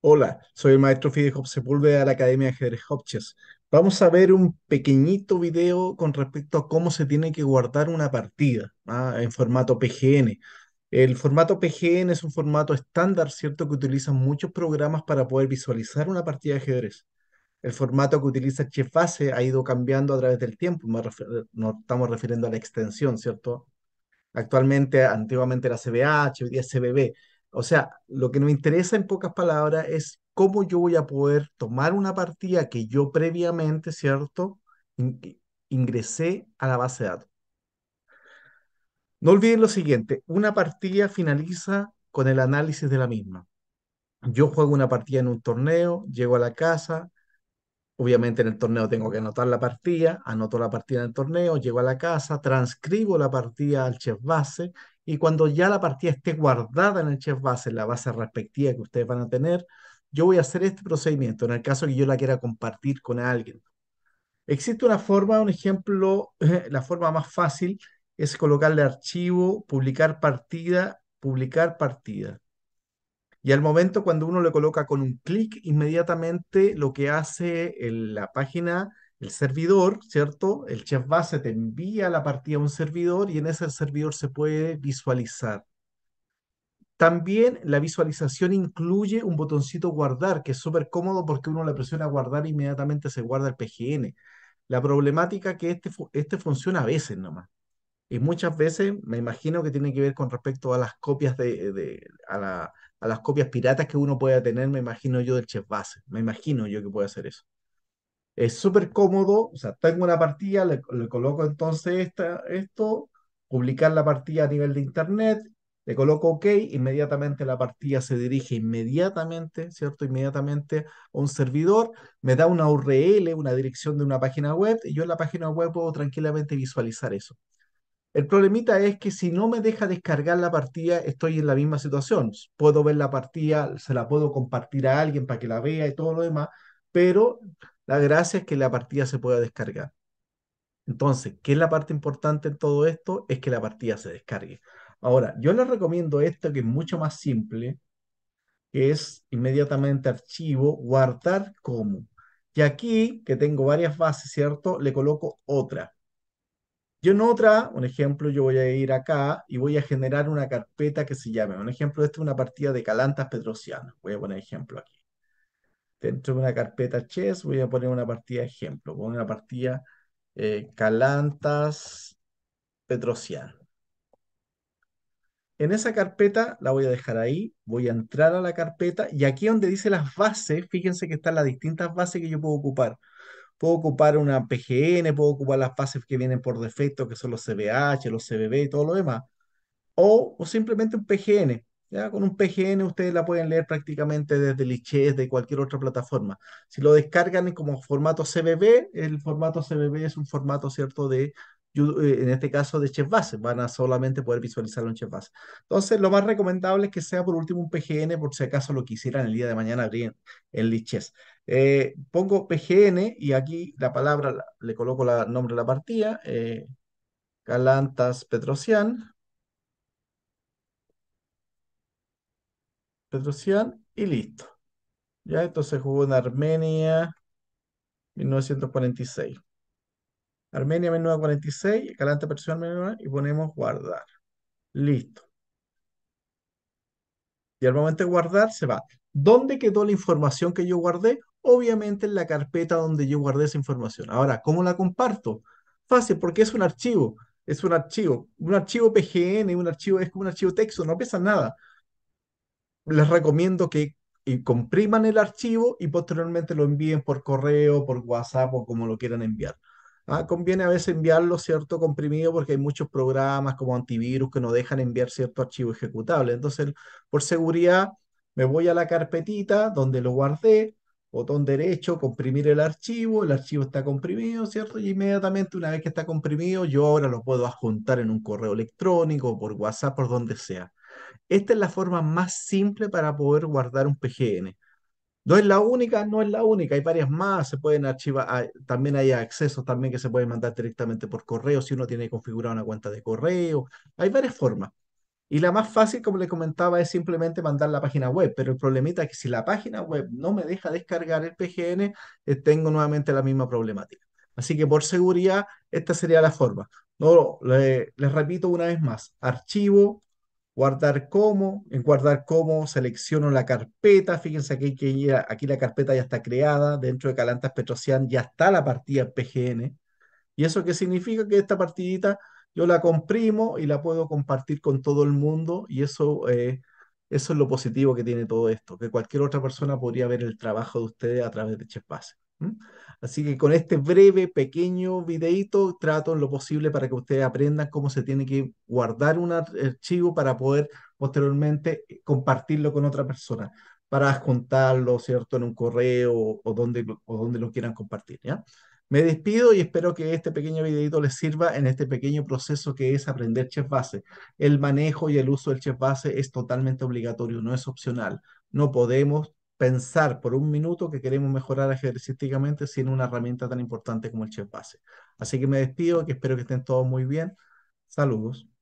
Hola, soy el maestro fidejo Hop de la Academia de Ajedrez Hopches. Vamos a ver un pequeñito video con respecto a cómo se tiene que guardar una partida ¿ah? en formato PGN. El formato PGN es un formato estándar, ¿cierto?, que utilizan muchos programas para poder visualizar una partida de ajedrez. El formato que utiliza Chefase ha ido cambiando a través del tiempo, nos estamos refiriendo a la extensión, ¿cierto? Actualmente, antiguamente era CBH, hoy día CBB o sea, lo que me interesa en pocas palabras es cómo yo voy a poder tomar una partida que yo previamente, ¿cierto? ingresé a la base de datos. No olviden lo siguiente, una partida finaliza con el análisis de la misma. Yo juego una partida en un torneo, llego a la casa, Obviamente en el torneo tengo que anotar la partida, anoto la partida en el torneo, llego a la casa, transcribo la partida al chef base y cuando ya la partida esté guardada en el chef base, en la base respectiva que ustedes van a tener, yo voy a hacer este procedimiento en el caso que yo la quiera compartir con alguien. Existe una forma, un ejemplo, la forma más fácil es colocarle archivo, publicar partida, publicar partida. Y al momento cuando uno le coloca con un clic, inmediatamente lo que hace la página, el servidor, ¿cierto? El chef base te envía la partida a un servidor y en ese servidor se puede visualizar. También la visualización incluye un botoncito guardar, que es súper cómodo porque uno le presiona guardar e inmediatamente se guarda el PGN. La problemática es que este, este funciona a veces nomás y muchas veces me imagino que tiene que ver con respecto a las copias de, a, las copias piratas que uno pueda tener, me imagino yo del chef base, me imagino yo que puede hacer eso. Es súper cómodo, o sea, tengo una partida, le, coloco entonces esta, esto, publicar la partida a nivel de internet, le coloco OK, inmediatamente la partida se dirige inmediatamente, ¿cierto? Inmediatamente a un servidor, me da una URL, una dirección de una página web, y yo en la página web puedo tranquilamente visualizar eso. El problemita es que si no me deja descargar la partida, estoy en la misma situación. Puedo ver la partida, se la puedo compartir a alguien para que la vea y todo lo demás, pero la gracia es que la partida se pueda descargar. Entonces, ¿qué es la parte importante en todo esto? Es que la partida se descargue. Ahora, yo les recomiendo esto que es mucho más simple, es inmediatamente archivo, guardar como. Y aquí, que tengo varias bases, ¿cierto? Le coloco otra. Yo en otra, un ejemplo, yo voy a ir acá y voy a generar una carpeta que se llame, un ejemplo, esto es una partida de calantas Petrociano. voy a poner ejemplo aquí. Dentro de una carpeta chess voy a poner una partida de ejemplo, pongo una partida eh, calantas Petrociano. En esa carpeta la voy a dejar ahí, voy a entrar a la carpeta y aquí donde dice las bases, fíjense que están las distintas bases que yo puedo ocupar puedo ocupar una PGN, puedo ocupar las bases que vienen por defecto, que son los CBH, los CBB y todo lo demás, o, o simplemente un PGN. ¿ya? Con un PGN ustedes la pueden leer prácticamente desde Lichess, de cualquier otra plataforma. Si lo descargan como formato CBB, el formato CBB es un formato, ¿cierto?, de eh, en este caso de Chef Base, van a solamente poder visualizarlo en Chef Base. Entonces, lo más recomendable es que sea por último un PGN, por si acaso lo quisieran el día de mañana abrir en Liches. Eh, pongo PGN y aquí la palabra, le coloco el nombre de la partida, eh, Galantas Petrosian. Petrosian y listo. Ya, entonces jugó en Armenia 1946. Armenia 46 calante personal menor y ponemos guardar. Listo. Y al momento de guardar se va. ¿Dónde quedó la información que yo guardé? Obviamente en la carpeta donde yo guardé esa información. Ahora, ¿cómo la comparto? Fácil, porque es un archivo. Es un archivo. Un archivo PGN, un archivo, es como un archivo texto, no pesa nada. Les recomiendo que eh, compriman el archivo y posteriormente lo envíen por correo, por WhatsApp o como lo quieran enviar. Ah, conviene a veces enviarlo, ¿cierto? Comprimido porque hay muchos programas como antivirus que no dejan enviar cierto archivo ejecutable. Entonces, por seguridad, me voy a la carpetita donde lo guardé, botón derecho, comprimir el archivo, el archivo está comprimido, ¿cierto? Y inmediatamente una vez que está comprimido, yo ahora lo puedo adjuntar en un correo electrónico, por WhatsApp, por donde sea. Esta es la forma más simple para poder guardar un PGN. No es la única, no es la única, hay varias más, se pueden archivar, también hay accesos también que se pueden mandar directamente por correo si uno tiene configurada una cuenta de correo, hay varias formas. Y la más fácil, como les comentaba, es simplemente mandar la página web, pero el problemita es que si la página web no me deja descargar el PGN, eh, tengo nuevamente la misma problemática. Así que por seguridad, esta sería la forma. No, les repito una vez más, archivo guardar como, en guardar como selecciono la carpeta, fíjense aquí que aquí la carpeta ya está creada, dentro de Calantas Petrosian ya está la partida PGN, y eso qué significa que esta partidita yo la comprimo y la puedo compartir con todo el mundo, y eso, eh, eso es lo positivo que tiene todo esto, que cualquier otra persona podría ver el trabajo de ustedes a través de Chessbase. Así que con este breve, pequeño videito trato en lo posible para que ustedes aprendan cómo se tiene que guardar un archivo para poder posteriormente eh, compartirlo con otra persona, para juntarlo, ¿cierto?, en un correo o, donde, o donde lo quieran compartir, ¿ya? Me despido y espero que este pequeño videito les sirva en este pequeño proceso que es aprender Chef Base. El manejo y el uso del Chef Base es totalmente obligatorio, no es opcional. No podemos pensar por un minuto que queremos mejorar ejercísticamente sin una herramienta tan importante como el chef base. Así que me despido, que espero que estén todos muy bien. Saludos.